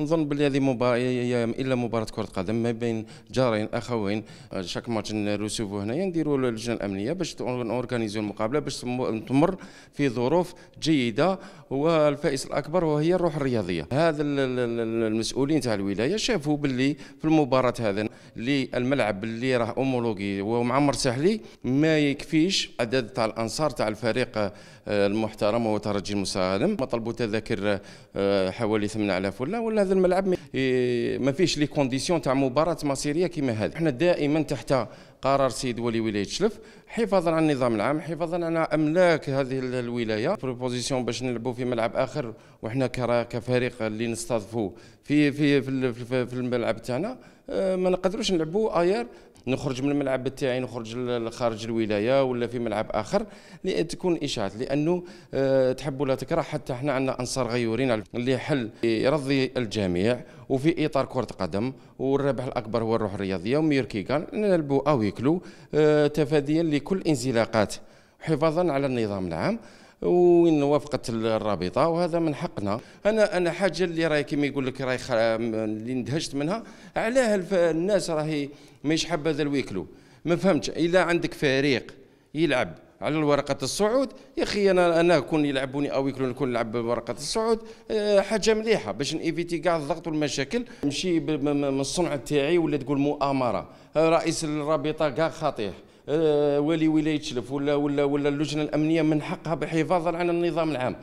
نظن بلي هذه مباراه الا مباراه كره قدم ما بين جارين اخوين آه، شاك ماتش نرسوفو هنايا نديروا اللجنه الامنيه باش اورغانيزيو المقابله باش تمر في ظروف جيده والفائز الاكبر وهي الروح الرياضيه هذا المسؤولين تاع الولايه شافوا بلي في المباراه هذا للملعب اللي راه اومولوجي ومعمر سهلي ما يكفيش عدد تاع الانصار تاع الفريق آه، المحترم وترجي المسالم طلبوا تذاكر آه، حوالي 8000 ولا ولا هذا الملعب إيه، ما فيش لي كونديسيون تاع مباراه مصيريه كما هذه احنا دائما تحت قرار سيد ولي ولايه شلف حفاظا على النظام العام حفاظا على املاك هذه الولايه بروبوزيسيون باش نلعبوا في ملعب اخر وحنا كفريق اللي نستضفوه في في في, في, في الملعب تاعنا آه، ما نقدروش نلعبوا اير نخرج من الملعب تاعي نخرج لخارج الولايه ولا في ملعب اخر لتكون اشاعات لانه آه، تحب ولا تكره حتى احنا عندنا انصار غيورين اللي حل يرضي الجميع وفي اطار كره قدم والربح الاكبر هو الروح الرياضيه ومير كيغان نلبوا اويكلو آه، تفاديا لكل انزلاقات حفاظا على النظام العام وين وافقت الرابطه وهذا من حقنا انا انا حاجه اللي راهي كيما يقول لك راهي اللي اندهشت منها علاه الناس راهي ماهيش حابه هذا الويكلو ما فهمتش الا عندك فريق يلعب على ورقة الصعود يا أخي أنا أنا كون يلعبوني أو يكون نكون نلعب بورقة الصعود آه، حاجة مليحة باش نيفيتي كاع الضغط والمشاكل نمشي من الصنع تاعي ولا تقول مؤامرة رئيس الرابطة كاع خاطيه آه، ولي ولايه تشلف ولا ولا ولا اللجنه الامنيه من حقها بحفاظا على النظام العام